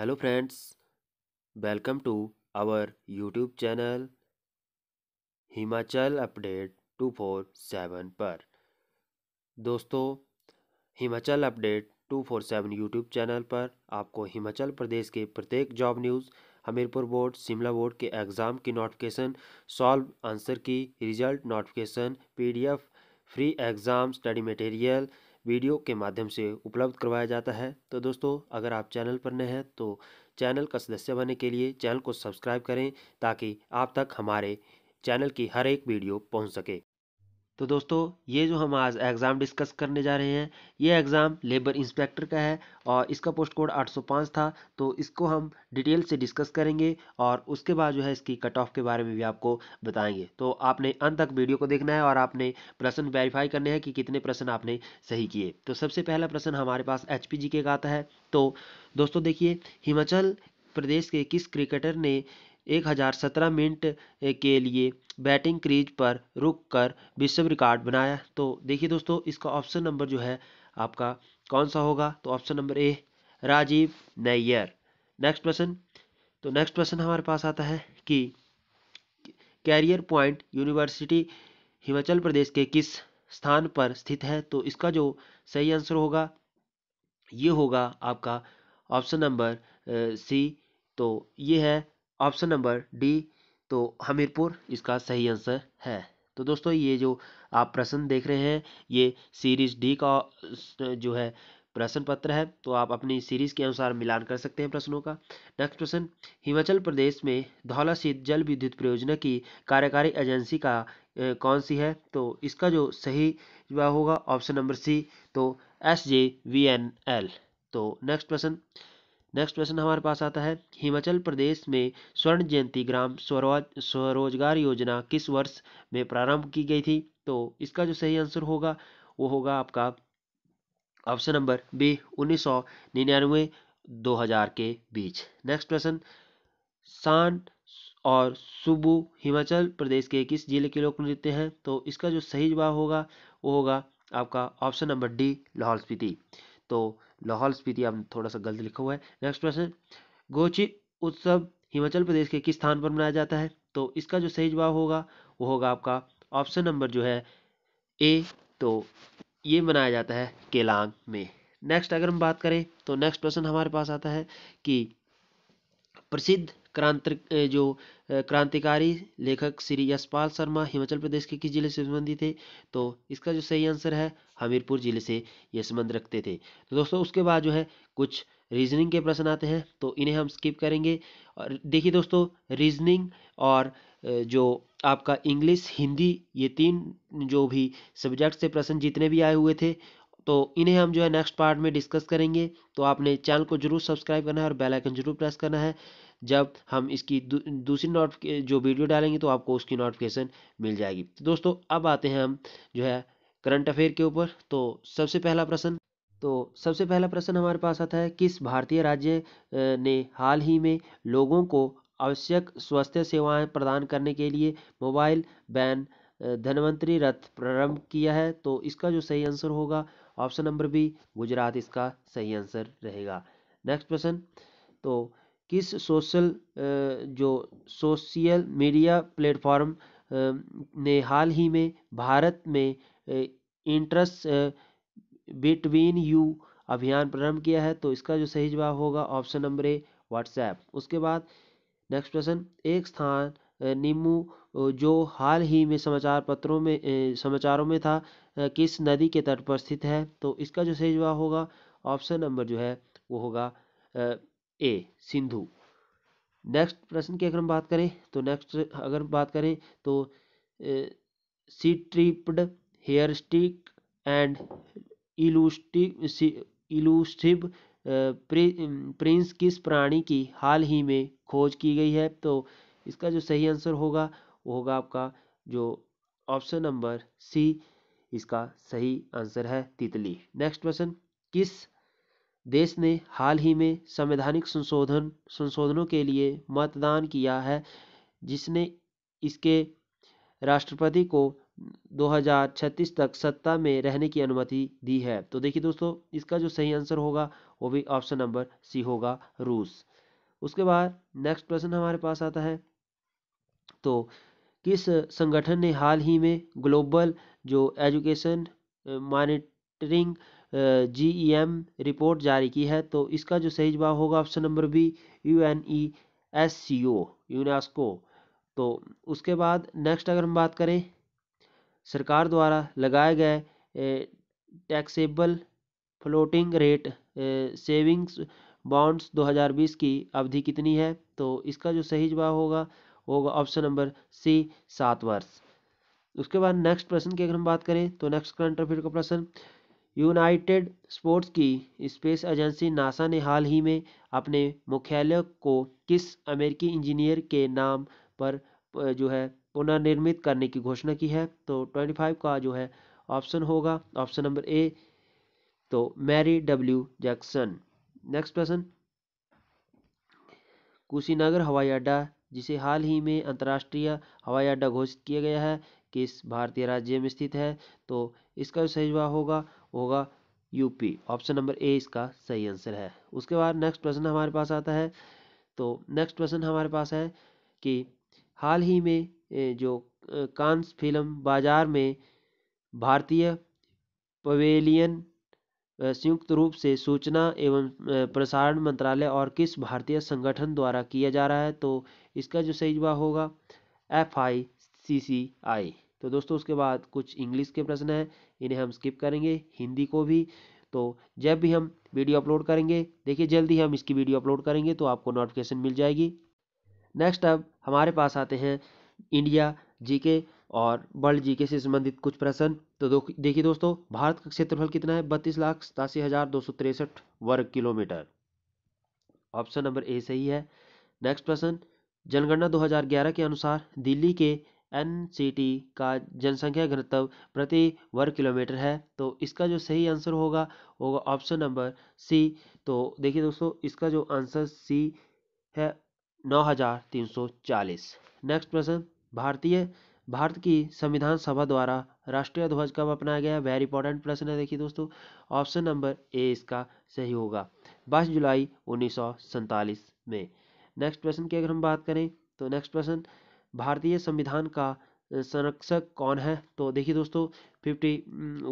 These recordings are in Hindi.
hello friends welcome to our YouTube channel Himachal update two four seven पर दोस्तों Himachal update two four seven YouTube channel पर आपको हिमाचल प्रदेश के प्रत्येक job news Hamirpur board Shimla board के एग्ज़ाम की notification solve answer key result notification PDF free exam study material video के माध्यम से उपलब्ध करवाया जाता है तो दोस्तों अगर आप चैनल पर नए हैं तो चैनल का सदस्य बनने के लिए चैनल को सब्सक्राइब करें ताकि आप तक हमारे चैनल की हर एक वीडियो पहुंच सके तो दोस्तों ये जो हम आज एग्ज़ाम डिस्कस करने जा रहे हैं ये एग्ज़ाम लेबर इंस्पेक्टर का है और इसका पोस्ट कोड 805 था तो इसको हम डिटेल से डिस्कस करेंगे और उसके बाद जो है इसकी कट ऑफ के बारे में भी आपको बताएंगे तो आपने अंत तक वीडियो को देखना है और आपने प्रश्न वेरीफाई करने हैं कि कितने प्रश्न आपने सही किए तो सबसे पहला प्रश्न हमारे पास एच पी का आता है तो दोस्तों देखिए हिमाचल प्रदेश के किस क्रिकेटर ने एक हजार सत्रह मिनट के लिए बैटिंग क्रीज पर रुक कर विश्व रिकॉर्ड बनाया तो देखिए दोस्तों इसका ऑप्शन नंबर जो है आपका कौन सा होगा तो option number A Rajiv Nayyar next question तो नेक्स्ट क्वेश्चन हमारे पास आता है कि Career Point University Himachal Pradesh के किस स्थान पर स्थित है तो इसका जो सही आंसर होगा ये होगा आपका ऑप्शन नंबर सी तो ये है ऑप्शन नंबर डी तो हमीरपुर इसका सही आंसर है तो दोस्तों ये जो आप प्रश्न देख रहे हैं ये सीरीज डी का जो है प्रश्न पत्र है तो आप अपनी सीरीज के अनुसार मिलान कर सकते हैं प्रश्नों का नेक्स्ट प्रश्न हिमाचल प्रदेश में धौलासीत जल विद्युत परियोजना की कार्यकारी एजेंसी का ए, कौन सी है तो इसका जो सही जवाब होगा ऑप्शन नंबर सी तो S J V N L तो नेक्स्ट प्रश्न नेक्स्ट क्वेश्चन हमारे पास आता है हिमाचल प्रदेश में स्वर्ण जयंती ग्राम स्वरोजगार योजना किस वर्ष में प्रारंभ की गई थी तो इसका जो सही आंसर होगा वो होगा आपका ऑप्शन नंबर बी उन्नीस सौ निन्यानवे दो हजार के बीच नेक्स्ट क्वेश्चन शान और सुबू हिमाचल प्रदेश के किस जिले के लोक नृत्य हैं तो इसका जो सही जवाब होगा वो होगा आपका option number D Lahaul Spiti तो लाहौल स्पीति आप थोड़ा सा गलत लिखा हुआ है नेक्स्ट प्रश्न गोची उत्सव हिमाचल प्रदेश के किस स्थान पर मनाया जाता है तो इसका जो सही जवाब होगा वो होगा आपका ऑप्शन नंबर जो है ए तो ये मनाया जाता है केलांग में नेक्स्ट अगर हम बात करें तो नेक्स्ट प्रश्न हमारे पास आता है कि प्रसिद्ध क्रांति जो क्रांतिकारी लेखक श्री यशपाल शर्मा हिमाचल प्रदेश के किस जिले से संबंधित थे तो इसका जो सही आंसर है हमीरपुर जिले से ये संबंध रखते थे तो दोस्तों उसके बाद जो है कुछ रीजनिंग के प्रश्न आते हैं तो इन्हें हम स्किप करेंगे और देखिए दोस्तों रीजनिंग और जो आपका इंग्लिश हिंदी ये तीन जो भी सब्जेक्ट से प्रश्न जितने भी आए हुए थे तो इन्हें हम जो है नेक्स्ट पार्ट में डिस्कस करेंगे तो आपने चैनल को जरूर सब्सक्राइब करना है और बेल आइकन जरूर प्रेस करना है जब हम इसकी दू, दूसरी नोट जो वीडियो डालेंगे तो आपको उसकी नोटिफिकेशन मिल जाएगी तो दोस्तों अब आते हैं हम जो है करंट अफेयर के ऊपर तो सबसे पहला प्रश्न तो सबसे पहला प्रश्न हमारे पास आता है किस भारतीय राज्य ने हाल ही में लोगों को आवश्यक स्वास्थ्य सेवाएं प्रदान करने के लिए मोबाइल बैन धनवंतरी रथ प्रारंभ किया है तो इसका जो सही आंसर होगा ऑप्शन नंबर बी गुजरात इसका सही आंसर रहेगा नेक्स्ट प्रश्न तो किस सोशल जो सोशल मीडिया प्लेटफॉर्म ने हाल ही में भारत में इंटरेस्ट बिटवीन यू अभियान प्रारंभ किया है तो इसका जो सही जवाब होगा ऑप्शन नंबर ए व्हाट्सएप उसके बाद नेक्स्ट क्वेश्चन एक स्थान नीमू जो हाल ही में समाचार पत्रों में समाचारों में था किस नदी के तट पर स्थित है तो इसका जो सही जवाब होगा ऑप्शन नंबर जो है वो होगा ए सिंधु नेक्स्ट प्रश्न की अगर हम बात करें तो नेक्स्ट अगर बात करें तो sea tripped hairstreak and elusive prince किस प्राणी की हाल ही में खोज की गई है तो इसका जो सही आंसर होगा वो होगा आपका जो ऑप्शन नंबर सी इसका सही आंसर है तितली नेक्स्ट क्वेश्चन किस देश ने हाल ही में संवैधानिक संशोधन संशोधनों के लिए मतदान किया है जिसने इसके राष्ट्रपति को 2036 तक सत्ता में रहने की अनुमति दी है तो देखिए दोस्तों इसका जो सही आंसर होगा वो भी ऑप्शन नंबर सी होगा रूस उसके बाद नेक्स्ट प्रश्न हमारे पास आता है तो किस संगठन ने हाल ही में ग्लोबल जो education monitoring G E M report जारी की है तो इसका जो सही जवाब होगा option number B U N E S C O UNESCO तो उसके बाद नेक्स्ट अगर हम बात करें सरकार द्वारा लगाए गए taxable floating rate savings bonds 2020 की अवधि कितनी है तो इसका जो सही जवाब होगा होगा ऑप्शन नंबर सी सात वर्ष उसके बाद नेक्स्ट प्रश्न की अगर हम बात करें तो नेक्स्ट करंट अफेयर का प्रश्न यूनाइटेड स्पोर्ट्स की स्पेस एजेंसी नासा ने हाल ही में अपने मुख्यालय को किस अमेरिकी इंजीनियर के नाम पर जो है पुनर्निर्मित करने की घोषणा की है तो ट्वेंटी फाइव का जो है ऑप्शन होगा ऑप्शन नंबर ए तो मैरी डब्ल्यू जैक्सन नेक्स्ट प्रश्न कुशीनगर हवाई अड्डा जिसे हाल ही में अंतर्राष्ट्रीय हवाई अड्डा घोषित किया गया है किस भारतीय राज्य में स्थित है तो इसका जो सही जवाब होगा होगा यूपी ऑप्शन नंबर ए इसका सही आंसर है उसके बाद नेक्स्ट प्रश्न हमारे पास आता है तो नेक्स्ट प्रश्न हमारे पास है कि हाल ही में जो कांस फिल्म बाजार में भारतीय पवेलियन संयुक्त रूप से सूचना एवं प्रसारण मंत्रालय और किस भारतीय संगठन द्वारा किया जा रहा है तो इसका जो सही जवाब होगा एफ आई सी सी आई तो दोस्तों उसके बाद कुछ इंग्लिश के प्रश्न हैं इन्हें हम स्किप करेंगे हिंदी को भी तो जब भी हम वीडियो अपलोड करेंगे देखिए जल्दी हम इसकी वीडियो अपलोड करेंगे तो आपको नोटिफिकेशन मिल जाएगी नेक्स्ट अब हमारे पास आते हैं इंडिया जीके और वर्ल्ड जीके से संबंधित कुछ प्रश्न तो देखिए दोस्तों भारत का क्षेत्रफल कितना है बत्तीस लाख सतासी हज़ार दो सौ तिरसठ वर्ग किलोमीटर ऑप्शन नंबर ए सही है नेक्स्ट प्रश्न जनगणना 2011 के अनुसार दिल्ली के एन टी का जनसंख्या घनत्व प्रति वर्ग किलोमीटर है तो इसका जो सही आंसर होगा होगा ऑप्शन नंबर सी तो देखिए दोस्तों इसका जो आंसर सी है नौ हजार तीन सौ चालीस नेक्स्ट प्रश्न भारतीय भारत की संविधान सभा द्वारा राष्ट्रीय ध्वज कब अपनाया गया वेरी इंपॉर्टेंट प्रश्न है देखिए दोस्तों ऑप्शन नंबर ए इसका सही होगा बाईस जुलाई उन्नीस में नेक्स्ट प्रश्न की अगर हम बात करें तो नेक्स्ट प्रश्न भारतीय संविधान का संरक्षक कौन है तो देखिए दोस्तों फिफ्टी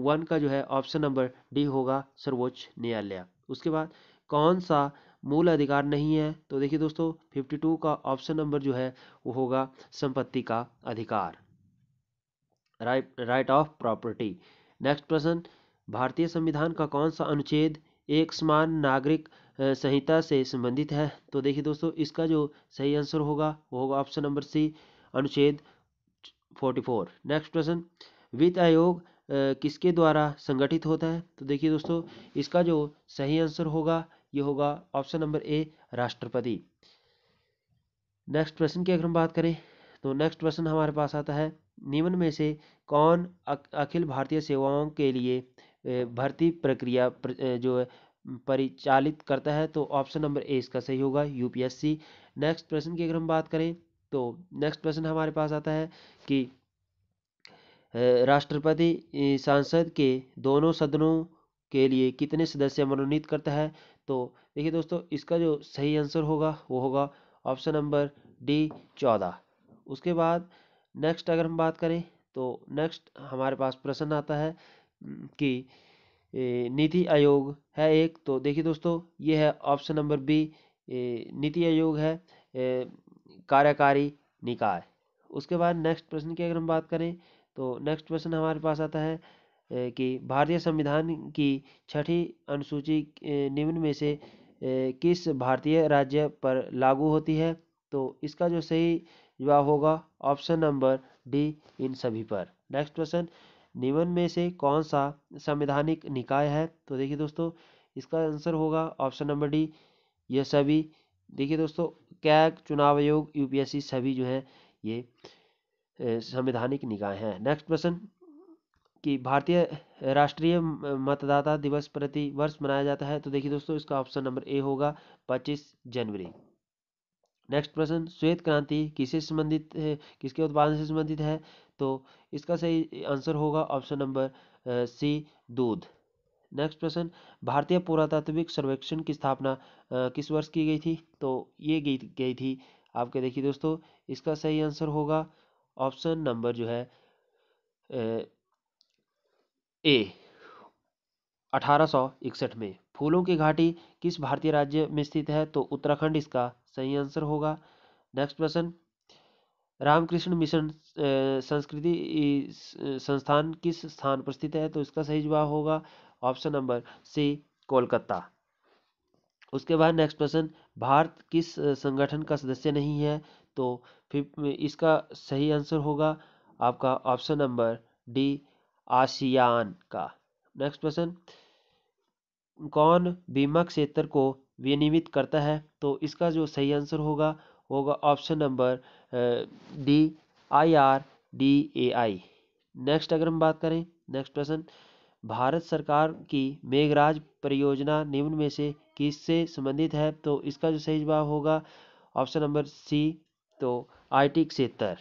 वन का जो है ऑप्शन नंबर डी होगा सर्वोच्च न्यायालय उसके बाद कौन सा मूल अधिकार नहीं है तो देखिए दोस्तों फिफ्टी टू का ऑप्शन नंबर जो है वो होगा संपत्ति का अधिकार right right of property next प्रश्न भारतीय संविधान का कौन सा अनुच्छेद एक समान नागरिक संहिता से संबंधित है तो देखिए दोस्तों इसका जो सही आंसर होगा वो होगा ऑप्शन नंबर सी अनुच्छेद फोर्टी फोर नेक्स्ट प्रश्न वित्त आयोग किसके द्वारा संगठित होता है तो देखिए दोस्तों इसका जो सही आंसर होगा ये होगा ऑप्शन नंबर ए राष्ट्रपति नेक्स्ट प्रश्न की अगर हम बात करें तो नेक्स्ट प्रश्न हमारे पास आता है निम्न में से कौन अखिल भारतीय सेवाओं के लिए भर्ती प्रक्रिया जो है परिचालित करता है तो ऑप्शन नंबर ए इसका सही होगा यूपीएससी नेक्स्ट प्रश्न की अगर हम बात करें तो नेक्स्ट प्रश्न हमारे पास आता है कि राष्ट्रपति सांसद के दोनों सदनों के लिए कितने सदस्य मनोनीत करता है तो देखिए दोस्तों इसका जो सही आंसर होगा वो होगा ऑप्शन नंबर डी चौदह उसके बाद नेक्स्ट अगर हम बात करें तो नेक्स्ट हमारे पास प्रश्न आता है कि नीति आयोग है एक तो देखिए दोस्तों ये है ऑप्शन नंबर बी नीति आयोग है कार्यकारी निकाय उसके बाद नेक्स्ट प्रश्न की अगर हम बात करें तो नेक्स्ट प्रश्न हमारे पास आता है कि भारतीय संविधान की छठी अनुसूची निम्न में से किस भारतीय राज्य पर लागू होती है तो इसका जो सही जवाब होगा ऑप्शन नंबर डी इन सभी पर नेक्स्ट क्वेश्चन निम्न में से कौन सा संवैधानिक निकाय है तो देखिए दोस्तों इसका आंसर होगा ऑप्शन नंबर डी ये सभी देखिए दोस्तों कैग चुनाव आयोग यूपीएससी सभी जो है ये संवैधानिक निकाय हैं नेक्स्ट क्वेश्चन कि भारतीय राष्ट्रीय मतदाता दिवस प्रति वर्ष मनाया जाता है तो देखिए दोस्तों इसका ऑप्शन नंबर ए होगा 25 जनवरी नेक्स्ट प्रश्न श्वेत क्रांति किससे संबंधित किसके उत्पादन से संबंधित है तो इसका सही आंसर होगा ऑप्शन नंबर सी दूध नेक्स्ट प्रश्न भारतीय पुरातात्विक सर्वेक्षण की स्थापना किस वर्ष की गई थी तो ये गई गई थी आपके देखिए दोस्तों इसका सही आंसर होगा ऑप्शन नंबर जो है ए अठारह में फूलों की घाटी किस भारतीय राज्य में स्थित है तो उत्तराखंड इसका सही आंसर होगा नेक्स्ट प्रश्न रामकृष्ण मिशन संस्कृति संस्थान किस स्थान पर स्थित है तो इसका सही जवाब होगा ऑप्शन नंबर सी कोलकाता उसके बाद नेक्स्ट क्वेश्चन भारत किस संगठन का सदस्य नहीं है तो फिर इसका सही आंसर होगा आपका ऑप्शन नंबर डी आसियान का नेक्स्ट क्वेश्चन कौन बीमा क्षेत्र को विनियमित करता है तो इसका जो सही आंसर होगा होगा option number D I R D A I next अगर हम बात करें नेक्स्ट प्रश्न भारत सरकार की मेघराज परियोजना निम्न में से किससे संबंधित है तो इसका जो सही जवाब होगा ऑप्शन नंबर सी तो आई टी क्षेत्र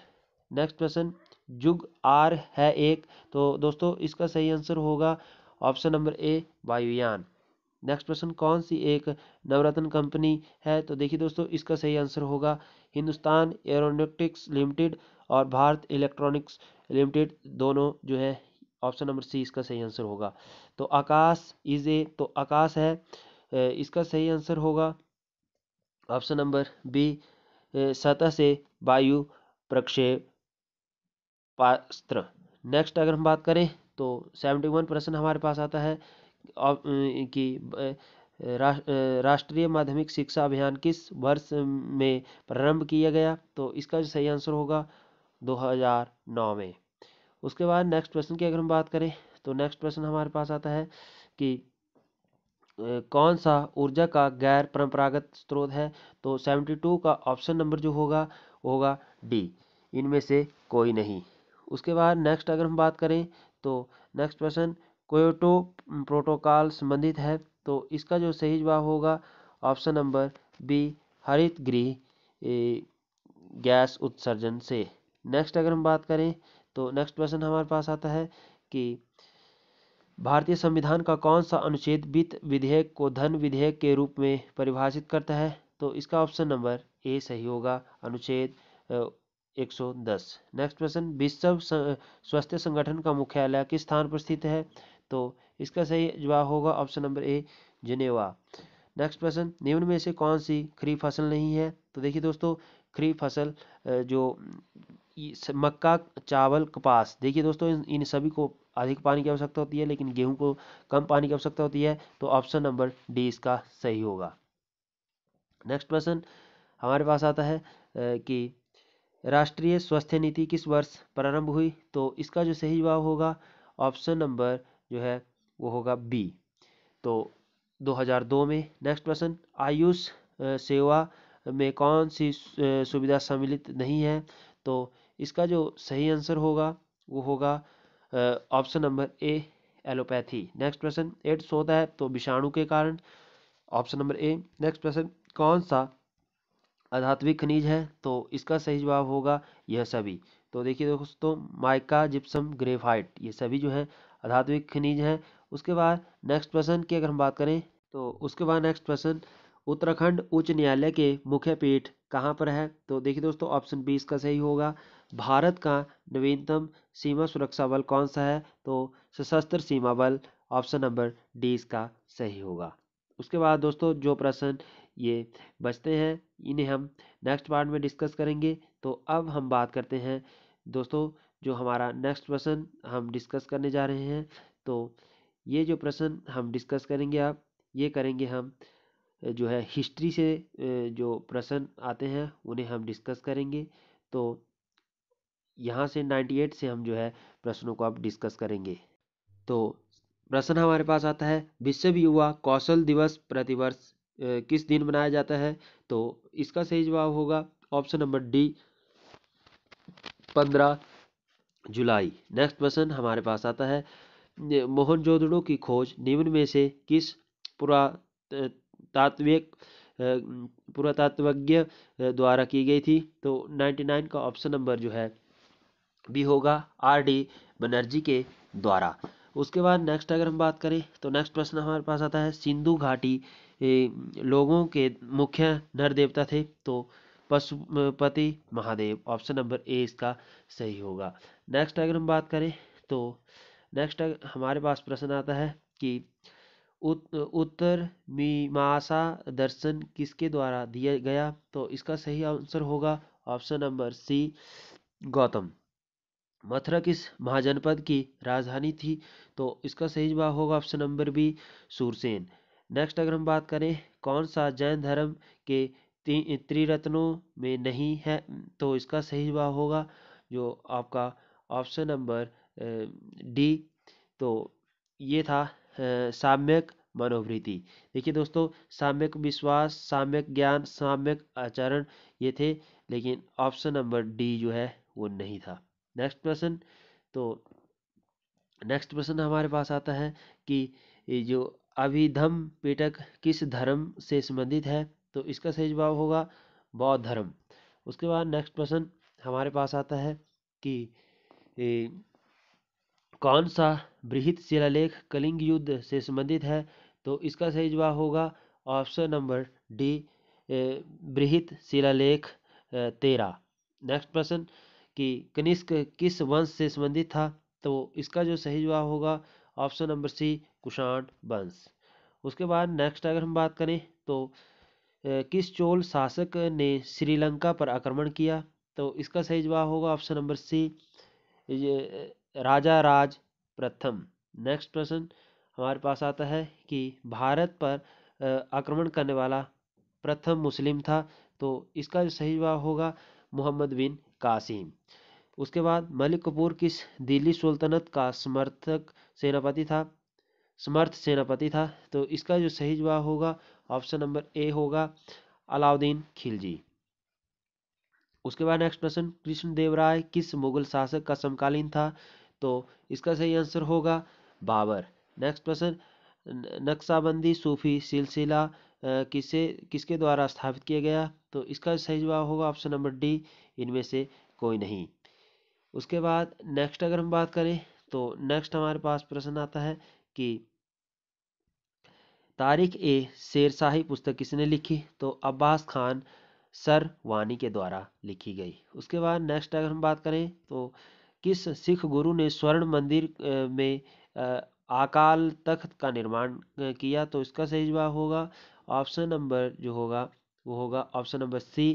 नेक्स्ट प्रश्न जुग आर है एक तो दोस्तों इसका सही आंसर होगा ऑप्शन नंबर ए वायुयान नेक्स्ट प्रश्न कौन सी एक नवरत्न कंपनी है तो देखिए दोस्तों इसका सही आंसर होगा हिंदुस्तान एरोनोटिक्स लिमिटेड और भारत इलेक्ट्रॉनिक्स लिमिटेड दोनों जो है ऑप्शन नंबर सी इसका सही आंसर होगा तो आकाश इज ए तो आकाश है इसका सही आंसर होगा ऑप्शन नंबर बी सतह से वायु प्रक्षेपास्त्र नेक्स्ट अगर हम बात करें तो सेवेंटी वन प्रश्न हमारे पास आता है की राष्ट्रीय माध्यमिक शिक्षा अभियान किस वर्ष में प्रारंभ किया गया तो इसका जो सही आंसर होगा 2009 में उसके बाद नेक्स्ट प्रश्न की अगर हम बात करें तो नेक्स्ट प्रश्न हमारे पास आता है कि कौन सा ऊर्जा का गैर परंपरागत स्रोत है तो 72 का ऑप्शन नंबर जो होगा वो होगा डी इनमें से कोई नहीं उसके बाद नेक्स्ट अगर हम बात करें तो नेक्स्ट प्रश्न क्योटो प्रोटोकॉल संबंधित है तो इसका जो सही जवाब होगा ऑप्शन नंबर बी हरित गृह गैस उत्सर्जन से नेक्स्ट अगर हम बात करें तो नेक्स्ट क्वेश्चन हमारे पास आता है कि भारतीय संविधान का कौन सा अनुच्छेद वित्त विधेयक को धन विधेयक के रूप में परिभाषित करता है तो इसका ऑप्शन नंबर ए सही होगा अनुच्छेद 110 नेक्स्ट क्वेश्चन विश्व स्वास्थ्य संगठन का मुख्यालय किस स्थान पर स्थित है तो इसका सही जवाब होगा option number A Geneva next प्रश्न निम्न में से कौन सी खरीफ फसल नहीं है तो देखिए दोस्तों खरीफ फसल जो मक्का चावल कपास देखिए दोस्तों इन सभी को अधिक पानी की आवश्यकता होती है लेकिन गेहूं को कम पानी की आवश्यकता होती है तो ऑप्शन नंबर डी इसका सही होगा नेक्स्ट प्रश्न हमारे पास आता है कि राष्ट्रीय स्वास्थ्य नीति किस वर्ष प्रारंभ हुई तो इसका जो सही जवाब होगा ऑप्शन नंबर जो है वो होगा बी तो 2002 में नेक्स्ट प्रश्न आयुष सेवा में कौन सी सुविधा सम्मिलित नहीं है तो इसका जो सही आंसर होगा वो होगा option number A allopathy next प्रश्न एड्स होता है तो विषाणु के कारण ऑप्शन नंबर ए नेक्स्ट प्रश्न कौन सा अधात्विक खनिज है तो इसका सही जवाब होगा यह सभी तो देखिए दोस्तों माइका जिप्सम ग्रेफाइट ये सभी जो है अधात्विक खनिज हैं उसके बाद नेक्स्ट प्रश्न की अगर हम बात करें तो उसके बाद नेक्स्ट प्रश्न उत्तराखंड उच्च न्यायालय के मुख्य पीठ कहाँ पर है तो देखिए दोस्तों ऑप्शन बी इसका सही होगा भारत का नवीनतम सीमा सुरक्षा बल कौन सा है तो सशस्त्र सीमा बल ऑप्शन नंबर डी इसका सही होगा उसके बाद दोस्तों जो प्रश्न ये बचते हैं इन्हें हम नेक्स्ट पार्ट में डिस्कस करेंगे तो अब हम बात करते हैं दोस्तों जो हमारा नेक्स्ट प्रश्न हम डिस्कस करने जा रहे हैं तो ये जो प्रश्न हम डिस्कस करेंगे आप ये करेंगे हम जो है हिस्ट्री से जो प्रश्न आते हैं उन्हें हम डिस्कस करेंगे तो यहाँ से 98 से हम जो है प्रश्नों को आप डिस्कस करेंगे तो प्रश्न हमारे पास आता है विश्व युवा कौशल दिवस प्रतिवर्ष किस दिन मनाया जाता है तो इसका सही जवाब होगा ऑप्शन नंबर डी पंद्रह जुलाई नेक्स्ट क्वेश्चन हमारे पास आता है मोहनजोदड़ो की खोज निम्न में से किस पुरातात्विक पुरातात्वज्ञ द्वारा की गई थी तो 99 का ऑप्शन नंबर जो है बी होगा आर डी बनर्जी के द्वारा उसके बाद नेक्स्ट अगर हम बात करें तो नेक्स्ट प्रश्न हमारे पास आता है सिंधु घाटी लोगों के मुख्य नर देवता थे तो Pashupati Mahadev option number A इसका सही होगा नेक्स्ट अगर हम बात करें तो नेक्स्ट हमारे पास प्रश्न आता है कि उत, उत्तर मीमाशा दर्शन किसके द्वारा दिया गया तो इसका सही आंसर होगा option number C Gautam Mathura किस महाजनपद की राजधानी थी तो इसका सही जवाब होगा option number B Surasena next अगर हम बात करें कौन सा जैन धर्म के त्रिरत्नों में नहीं है तो इसका सही जवाब होगा जो आपका ऑप्शन नंबर डी तो ये था साम्यक मनोवृत्ति देखिए दोस्तों साम्यक विश्वास साम्यक ज्ञान साम्यक आचरण ये थे लेकिन ऑप्शन नंबर डी जो है वो नहीं था नेक्स्ट प्रश्न तो नेक्स्ट प्रश्न हमारे पास आता है कि जो अभिधम पेटक किस धर्म से संबंधित है तो इसका सही जवाब होगा बौद्ध धर्म उसके बाद नेक्स्ट प्रश्न हमारे पास आता है कि ए, कौन सा बृहत शिलालेख कलिंग युद्ध से संबंधित है तो इसका सही जवाब होगा ऑप्शन नंबर डी बृहत शिलालेख तेरह नेक्स्ट प्रश्न कि कनिष्क किस वंश से संबंधित था तो इसका जो सही जवाब होगा ऑप्शन नंबर सी कुषाण वंश उसके बाद नेक्स्ट अगर हम बात करें तो किस चोल शासक ने श्रीलंका पर आक्रमण किया तो इसका सही जवाब होगा ऑप्शन नंबर सी राजा राज प्रथम नेक्स्ट प्रश्न हमारे पास आता है कि भारत पर आक्रमण करने वाला प्रथम मुस्लिम था तो इसका जो सही जवाब होगा मोहम्मद बिन कासिम उसके बाद मलिक कपूर किस दिल्ली सुल्तनत का समर्थक सेनापति था समर्थ सेनापति था तो इसका जो सही जवाब होगा ऑप्शन नंबर ए होगा अलाउद्दीन खिलजी उसके बाद नेक्स्ट प्रश्न कृष्णदेव राय किस मुगल शासक का समकालीन था तो इसका सही आंसर होगा बाबर नेक्स्ट प्रश्न नक्शाबंदी सूफी सिलसिला किसे किसके द्वारा स्थापित किया गया तो इसका सही जवाब होगा ऑप्शन नंबर डी इनमें से कोई नहीं उसके बाद नेक्स्ट अगर हम बात करें तो नेक्स्ट हमारे पास प्रश्न आता है कि तारीख ए शेर शाही पुस्तक किसने लिखी तो अब्बास खान सर वानी के द्वारा लिखी गई उसके बाद नेक्स्ट अगर हम बात करें तो किस सिख गुरु ने स्वर्ण मंदिर में अकाल तख्त का निर्माण किया तो इसका सही जवाब होगा ऑप्शन नंबर जो होगा वो होगा option number C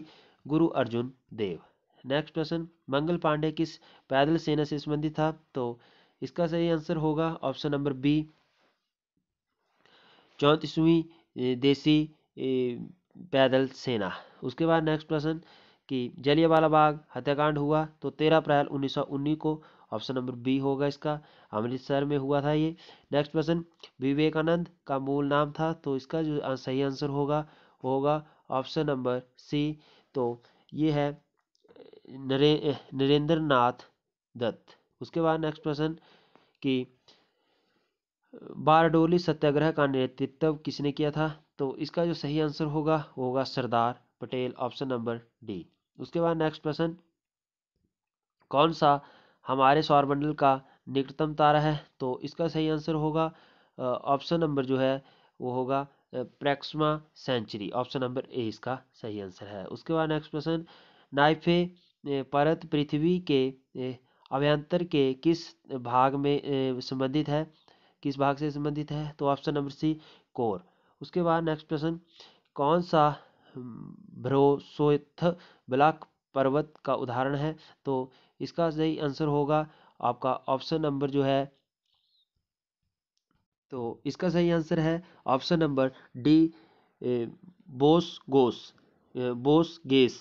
Guru Arjun Dev next question Mangal Pandey किस पैदल सेना से संबंधित था तो इसका सही आंसर होगा ऑप्शन नंबर बी चौंतीसवीं देसी पैदल सेना उसके बाद नेक्स्ट प्रश्न कि जलियावाला बाग हत्याकांड हुआ तो तेरह अप्रैल उन्नीस को ऑप्शन नंबर बी होगा इसका अमृतसर में हुआ था ये नेक्स्ट प्रश्न विवेकानंद का मूल नाम था तो इसका जो सही आंसर होगा होगा ऑप्शन नंबर सी तो ये है नरे नरेंद्र नाथ दत्त उसके बाद नेक्स्ट प्रश्न कि बारडोली सत्याग्रह का नेतृत्व किसने किया था तो इसका जो सही आंसर होगा वो होगा Sardar Patel option number D उसके बाद नेक्स्ट प्रश्न कौन सा हमारे सौरमंडल का निकटतम तारा है तो इसका सही आंसर होगा ऑप्शन नंबर जो है वो होगा Proxima Centauri option number A इसका सही आंसर है उसके बाद नेक्स्ट प्रश्न नाइफे परत पृथ्वी के अभ्यंतर के किस भाग में संबंधित है किस भाग से संबंधित है तो ऑप्शन नंबर सी कोर उसके बाद नेक्स्ट प्रश्न कौन सा हम्म, भ्रोसोथ ब्लॉक पर्वत का उदाहरण है तो इसका सही आंसर होगा आपका ऑप्शन नंबर जो है तो इसका सही आंसर है option number D Bose gas Bose gas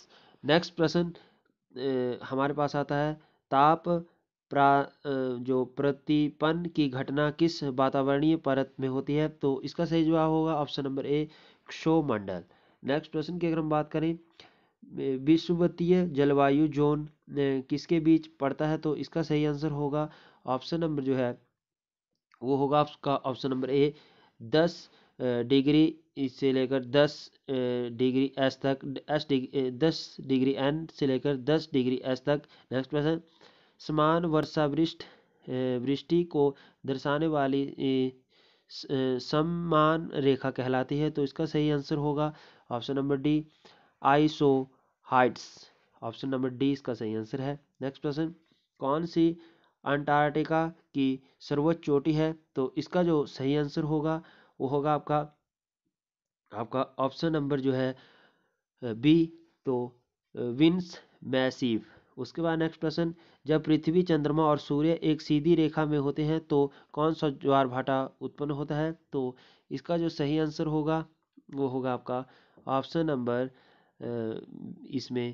next प्रश्न हमारे पास आता है ताप जो प्रतिपन की घटना किस वातावरणीय परत में होती है तो इसका सही जवाब होगा ऑप्शन नंबर ए क्षोमंडल नेक्स्ट प्रश्न की अगर हम बात करें विश्ववतीय जलवायु जोन किसके बीच पड़ता है तो इसका सही आंसर होगा ऑप्शन नंबर जो है वो होगा आपका ऑप्शन नंबर ए दस डिग्री से लेकर दस डिग्री एस तक एस डिग्री दस डिग्री एन से लेकर दस डिग्री एस तक नेक्स्ट क्वेश्चन समान वर्षा वृष्ट वृष्टि को दर्शाने वाली सम्मान रेखा कहलाती है तो इसका सही आंसर होगा option number D isohyets option number D इसका सही आंसर है नेक्स्ट क्वेश्चन कौन सी अंटार्कटिका की सर्वोच्च चोटी है तो इसका जो सही आंसर होगा वो होगा आपका आपका ऑप्शन नंबर जो है बी तो विंस मैसिव उसके बाद नेक्स्ट प्रश्न जब पृथ्वी चंद्रमा और सूर्य एक सीधी रेखा में होते हैं तो कौन सा ज्वार भाटा उत्पन्न होता है तो इसका जो सही आंसर होगा वो होगा आपका ऑप्शन नंबर इसमें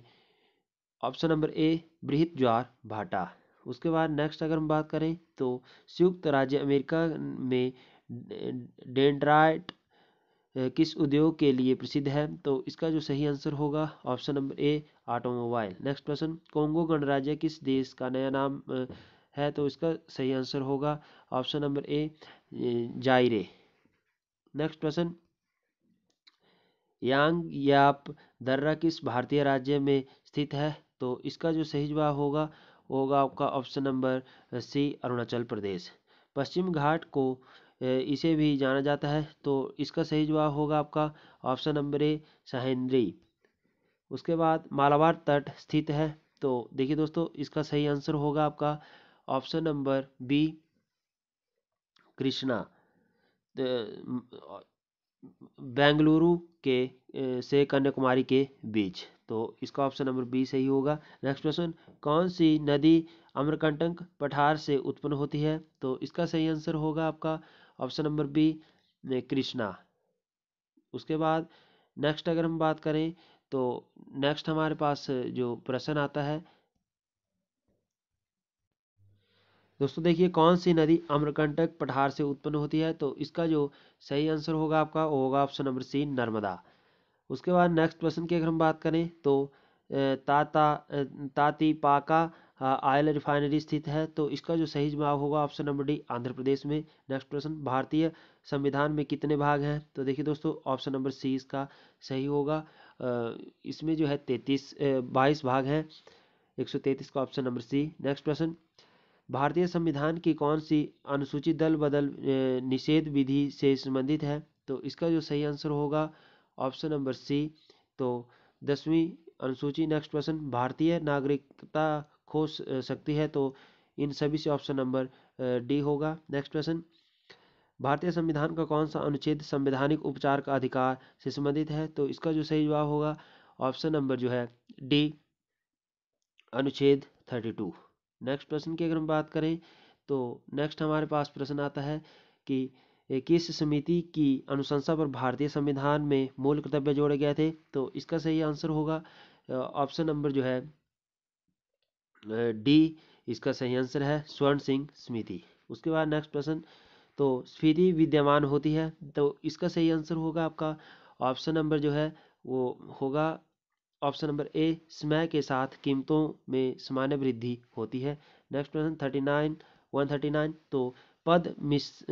ऑप्शन नंबर ए बृहत ज्वार भाटा उसके बाद नेक्स्ट अगर हम बात करें तो संयुक्त राज्य अमेरिका में डेंड्राइट किस उद्योग के लिए प्रसिद्ध है तो इसका जो सही आंसर होगा option number A automobile next question Congo गणराज्य किस देश का नया नाम है तो इसका सही आंसर होगा option number A Zaire next question Yang Yap दर्रा किस भारतीय राज्य में स्थित है तो इसका जो सही जवाब होगा होगा आपका option number C Arunachal Pradesh पश्चिम घाट को इसे भी जाना जाता है तो इसका सही जवाब होगा आपका ऑप्शन नंबर ए सहेंद्री उसके बाद मालाबार तट स्थित है तो देखिए दोस्तों इसका सही आंसर होगा आपका ऑप्शन नंबर बी कृष्णा तो, बेंगलुरु के से कन्याकुमारी के बीच तो इसका ऑप्शन नंबर बी सही होगा नेक्स्ट क्वेश्चन कौन सी नदी अमरकंटक पठार से उत्पन्न होती है तो इसका सही आंसर होगा आपका ऑप्शन नंबर बी कृष्णा उसके बाद नेक्स्ट अगर हम बात करें तो नेक्स्ट हमारे पास जो प्रश्न आता है दोस्तों देखिए कौन सी नदी अम्रकंटक पठार से उत्पन्न होती है तो इसका जो सही आंसर होगा आपका वो होगा ऑप्शन नंबर सी नर्मदा उसके बाद नेक्स्ट प्रश्न की अगर हम बात करें तो ताता ताती पाका हाँ, आयल रिफाइनरी स्थित है तो इसका जो सही जवाब होगा option number D Andhra Pradesh में नेक्स्ट प्रश्न भारतीय संविधान में कितने भाग हैं तो देखिए दोस्तों ऑप्शन नंबर सी इसका सही होगा इसमें जो है तैतीस बाईस भाग हैं एक सौ तैतीस का ऑप्शन नंबर सी नेक्स्ट प्रश्न भारतीय संविधान की कौन सी अनुसूचित दल बदल निषेध विधि से संबंधित है तो इसका जो सही आंसर होगा ऑप्शन नंबर सी तो दसवीं अनुसूची नेक्स्ट प्रश्न भारतीय नागरिकता खो सकती है तो इन सभी से ऑप्शन नंबर डी होगा नेक्स्ट क्वेश्चन भारतीय संविधान का कौन सा अनुच्छेद संवैधानिक उपचार का अधिकार से संबंधित है तो इसका जो सही जवाब होगा ऑप्शन नंबर जो है डी अनुच्छेद थर्टी टू नेक्स्ट प्रश्न की अगर हम बात करें तो नेक्स्ट हमारे पास प्रश्न आता है कि किस समिति की अनुशंसा पर भारतीय संविधान में मूल कर्तव्य जोड़े गए थे तो इसका सही आंसर होगा ऑप्शन नंबर जो है डी इसका सही आंसर है स्वर्ण सिंह स्मृति उसके बाद नेक्स्ट प्रश्न तो स्मृति विद्यमान होती है तो इसका सही आंसर होगा आपका ऑप्शन नंबर जो है वो होगा ऑप्शन नंबर ए समय के साथ कीमतों में सामान्य वृद्धि होती है नेक्स्ट प्रश्न thirty nine one thirty nine तो पद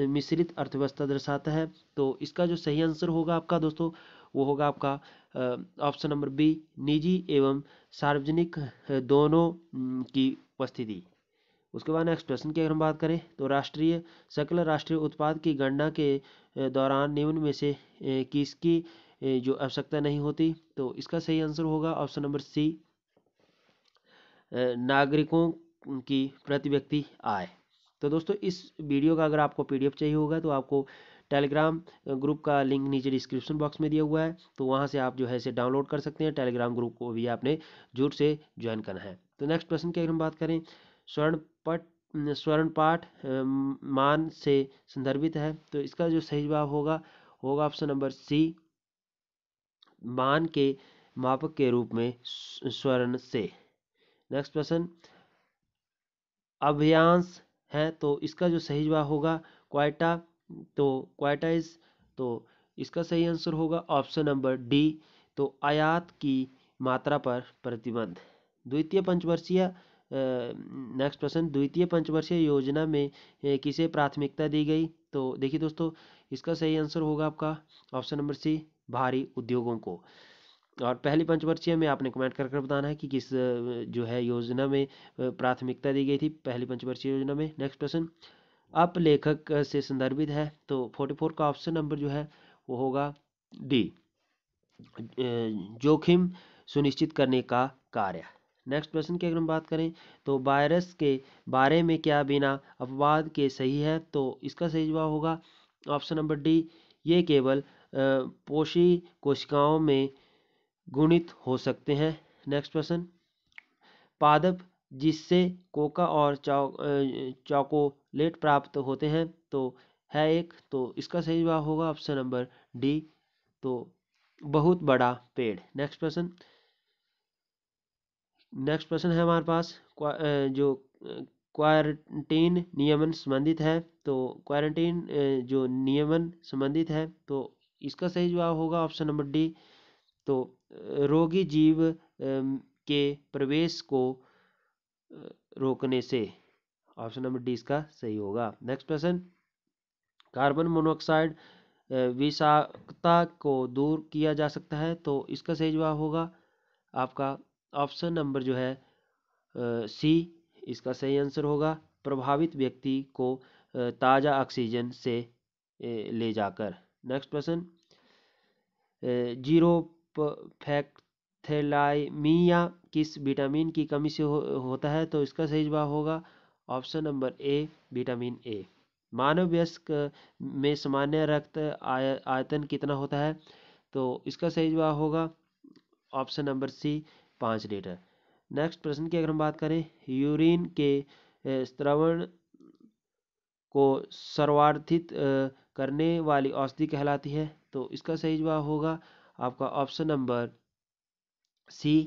मिश्रित अर्थव्यवस्था दर्शाता है तो इसका जो सही आंसर होगा आपका दोस्तों वो होगा आपका ऑप्शन नंबर बी निजी एवं सार्वजनिक दोनों की उपस्थिति उसके बाद नेक्स्ट क्वेश्चन की अगर हम बात करें तो राष्ट्रीय सकल राष्ट्रीय उत्पाद की गणना के दौरान निम्न में से किसकी जो आवश्यकता नहीं होती तो इसका सही आंसर होगा ऑप्शन नंबर सी नागरिकों की प्रति व्यक्ति आय तो दोस्तों इस वीडियो का अगर आपको पीडीएफ चाहिए होगा तो आपको टेलीग्राम ग्रुप का लिंक नीचे डिस्क्रिप्शन बॉक्स में दिया हुआ है तो वहाँ से आप जो है इसे डाउनलोड कर सकते हैं टेलीग्राम ग्रुप को भी आपने जोर से ज्वाइन करना है तो नेक्स्ट प्रश्न की अगर हम बात करें स्वर्ण स्वर्ण पाठ मान से संदर्भित है तो इसका जो सही जवाब होगा होगा ऑप्शन नंबर सी मान के मापक के रूप में स्वर्ण से नेक्स्ट प्रश्न अभ्यांश है तो इसका जो सही जवाब होगा क्वाइटा तो क्वाइटाइज तो इसका सही आंसर होगा ऑप्शन नंबर डी तो आयात की मात्रा पर प्रतिबंध द्वितीय पंचवर्षीय नेक्स्ट प्रश्न द्वितीय पंचवर्षीय योजना में किसे प्राथमिकता दी गई तो देखिए दोस्तों इसका सही आंसर होगा आपका ऑप्शन नंबर सी भारी उद्योगों को और पहली पंचवर्षीय में आपने कमेंट करके बताना है कि किस जो है योजना में प्राथमिकता दी गई थी पहली पंचवर्षीय योजना में नेक्स्ट प्रश्न अप लेखक से संदर्भित है तो फोर्टी फोर का ऑप्शन नंबर जो है वो होगा डी जोखिम सुनिश्चित करने का कार्य नेक्स्ट प्रश्न की अगर हम बात करें तो वायरस के बारे में क्या बिना अपवाद के सही है तो इसका सही जवाब होगा ऑप्शन नंबर डी ये केवल पोषी कोशिकाओं में गुणित हो सकते हैं नेक्स्ट प्रश्न पादप जिससे कोका और चॉकोलेट प्राप्त होते हैं तो है एक तो इसका सही जवाब होगा ऑप्शन नंबर डी तो बहुत बड़ा पेड़ नेक्स्ट प्रश्न नेक्स्ट प्रश्न है हमारे पास जो क्वारंटीन नियमन संबंधित है तो क्वारंटीन जो नियमन संबंधित है तो इसका सही जवाब होगा ऑप्शन नंबर डी तो रोगी जीव के प्रवेश को रोकने से ऑप्शन नंबर डी इसका सही होगा नेक्स्ट क्वेश्चन कार्बन मोनोऑक्साइड विषाक्तता को दूर किया जा सकता है तो इसका सही जवाब होगा आपका ऑप्शन नंबर जो है सी इसका सही आंसर होगा प्रभावित व्यक्ति को ताज़ा ऑक्सीजन से ले जाकर नेक्स्ट क्वेश्चन जीरो फैक्थेलाइमिया किस विटामिन की कमी से हो, होता है तो इसका सही जवाब होगा option number A vitamin A मानव व्यस्क में सामान्य रक्त आय, आयतन कितना होता है तो इसका सही जवाब होगा ऑप्शन नंबर सी पाँच लीटर नेक्स्ट प्रश्न की अगर हम बात करें यूरिन के श्रवण को सर्वार्थित करने वाली औषधि कहलाती है तो इसका सही जवाब होगा आपका ऑप्शन नंबर सी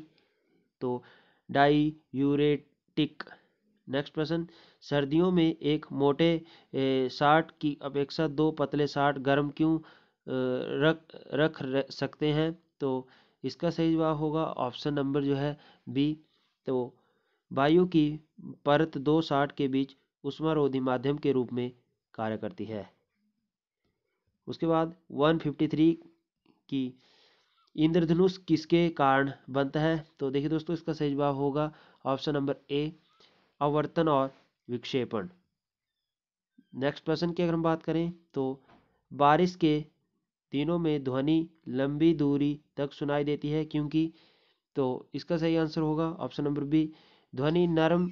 तो यूरेटिक नेक्स्ट प्रश्न सर्दियों में एक मोटे साठ की अपेक्षा दो पतले साठ गर्म क्यों रख रख सकते हैं तो इसका सही जवाब होगा ऑप्शन नंबर जो है बी तो वायु की परत दो साठ के बीच उष्मारोधी माध्यम के रूप में कार्य करती है उसके बाद 153 की इंद्रधनुष किसके कारण बनता है तो देखिए दोस्तों इसका सही जवाब होगा ऑप्शन नंबर ए अवर्तन और विक्षेपण नेक्स्ट प्रश्न की अगर हम बात करें तो बारिश के दिनों में ध्वनि लंबी दूरी तक सुनाई देती है क्योंकि तो इसका सही आंसर होगा ऑप्शन नंबर बी ध्वनि नरम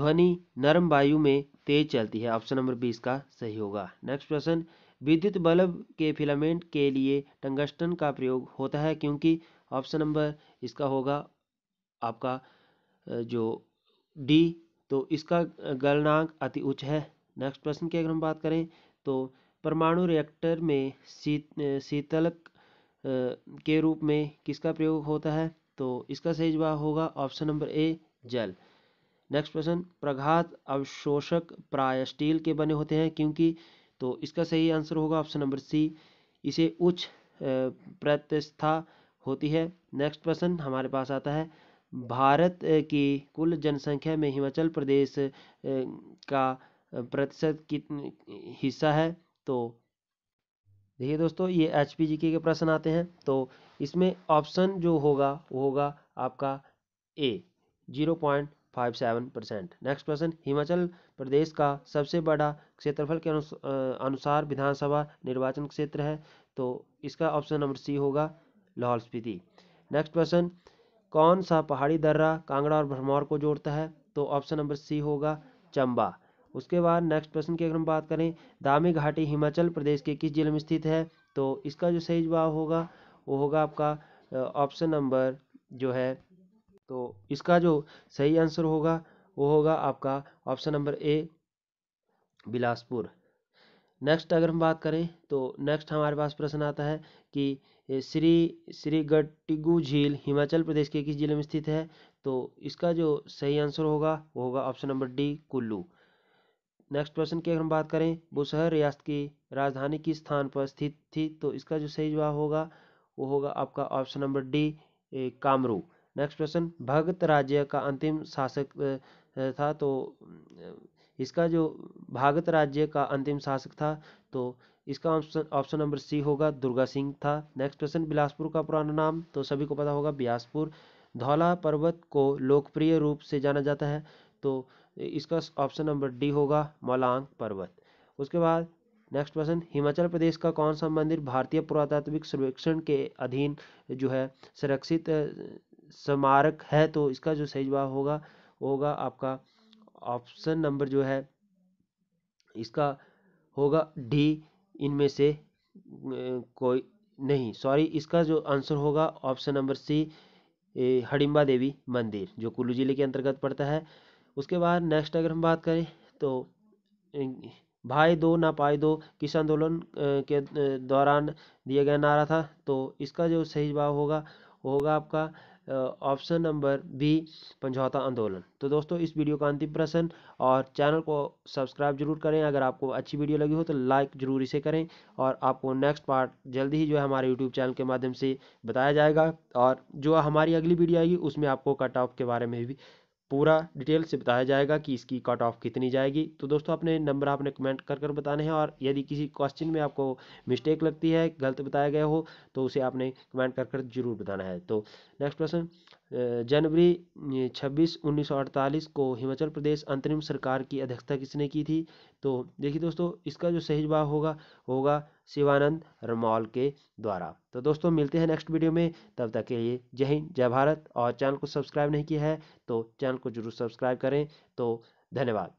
ध्वनि नरम वायु में तेज चलती है ऑप्शन नंबर बी इसका सही होगा नेक्स्ट प्रश्न विद्युत बल्ब के फिलामेंट के लिए टंगस्टन का प्रयोग होता है क्योंकि ऑप्शन नंबर इसका होगा आपका जो डी तो इसका गलनांक अति उच्च है नेक्स्ट प्रश्न की अगर हम बात करें तो परमाणु रिएक्टर में शीत शीतलक के रूप में किसका प्रयोग होता है तो इसका सही जवाब होगा ऑप्शन नंबर ए जल नेक्स्ट प्रश्न प्रघात अवशोषक प्राय स्टील के बने होते हैं क्योंकि तो इसका सही आंसर होगा ऑप्शन नंबर सी इसे उच्च प्रतिष्ठा होती है नेक्स्ट प्रश्न हमारे पास आता है भारत की कुल जनसंख्या में हिमाचल प्रदेश का प्रतिशत कितने हिस्सा है तो देखिए दोस्तों ये एच पी जी के प्रश्न आते हैं तो इसमें ऑप्शन जो होगा वो होगा आपका A zero point five seven percent next question Himachal Pradesh का सबसे बड़ा क्षेत्रफल के अनुसार विधानसभा निर्वाचन क्षेत्र है तो इसका ऑप्शन नंबर सी होगा लाहौल स्पीति नेक्स्ट क्वेश्चन कौन सा पहाड़ी दर्रा कांगड़ा और भरमौर को जोड़ता है तो ऑप्शन नंबर सी होगा चंबा उसके बाद नेक्स्ट क्वेश्चन की अगर हम बात करें दामी घाटी हिमाचल प्रदेश के किस जिले में स्थित है तो इसका जो सही जवाब होगा वो होगा आपका ऑप्शन नंबर जो है तो इसका जो सही आंसर होगा वो होगा आपका option number A Bilaspur next अगर हम बात करें तो नेक्स्ट हमारे पास प्रश्न आता है कि श्री श्री गटिगू झील हिमाचल प्रदेश के किस जिले में स्थित है तो इसका जो सही आंसर होगा वो होगा option number D Kullu next प्रश्न की अगर हम बात करें बुशहर रियासत की राजधानी किस स्थान पर स्थित थी तो इसका जो सही जवाब होगा वो होगा आपका option number D Kamru next प्रश्न भगत राज्य का अंतिम शासक था तो इसका जो भगत राज्य का अंतिम शासक था तो इसका ऑप्शन ऑप्शन नंबर सी होगा दुर्गा सिंह था नेक्स्ट क्वेश्चन बिलासपुर का पुराना नाम तो सभी को पता होगा बिलासपुर धौला पर्वत को लोकप्रिय रूप से जाना जाता है तो इसका ऑप्शन नंबर डी होगा मौलांग पर्वत उसके बाद नेक्स्ट क्वेश्चन हिमाचल प्रदेश का कौन सा मंदिर भारतीय पुरातात्विक सर्वेक्षण के अधीन जो है संरक्षित स्मारक है तो इसका जो सही जवाब होगा वो होगा आपका ऑप्शन नंबर जो है इसका होगा डी इनमें से कोई नहीं सॉरी इसका जो आंसर होगा option number C Hadimba Devi मंदिर जो कुल्लू जिले के अंतर्गत पड़ता है उसके बाद नेक्स्ट अगर हम बात करें तो भाई दो ना पाए दो किस आंदोलन के दौरान दिया गया नारा था तो इसका जो सही जवाब होगा वो होगा आपका ऑप्शन नंबर बी समझौता आंदोलन तो दोस्तों इस वीडियो का अंतिम प्रश्न और चैनल को सब्सक्राइब जरूर करें अगर आपको अच्छी वीडियो लगी हो तो लाइक जरूर इसे करें और आपको नेक्स्ट पार्ट जल्दी ही जो है हमारे यूट्यूब चैनल के माध्यम से बताया जाएगा और जो हमारी अगली वीडियो आएगी उसमें आपको कट ऑफ के बारे में भी पूरा डिटेल से बताया जाएगा कि इसकी कट ऑफ कितनी जाएगी तो दोस्तों अपने नंबर आपने कमेंट कर कर बताने हैं और यदि किसी क्वेश्चन में आपको मिस्टेक लगती है गलत बताया गया हो तो उसे आपने कमेंट कर कर जरूर बताना है तो नेक्स्ट क्वेश्चन जनवरी छब्बीस उन्नीस सौ अड़तालीस को हिमाचल प्रदेश अंतरिम सरकार की अध्यक्षता किसने की थी तो देखिए दोस्तों इसका जो सही जवाब होगा होगा शिवानंद रमौल के द्वारा तो दोस्तों मिलते हैं नेक्स्ट वीडियो में तब तक के लिए जय हिंद जय भारत और चैनल को सब्सक्राइब नहीं किया है तो चैनल को जरूर सब्सक्राइब करें तो धन्यवाद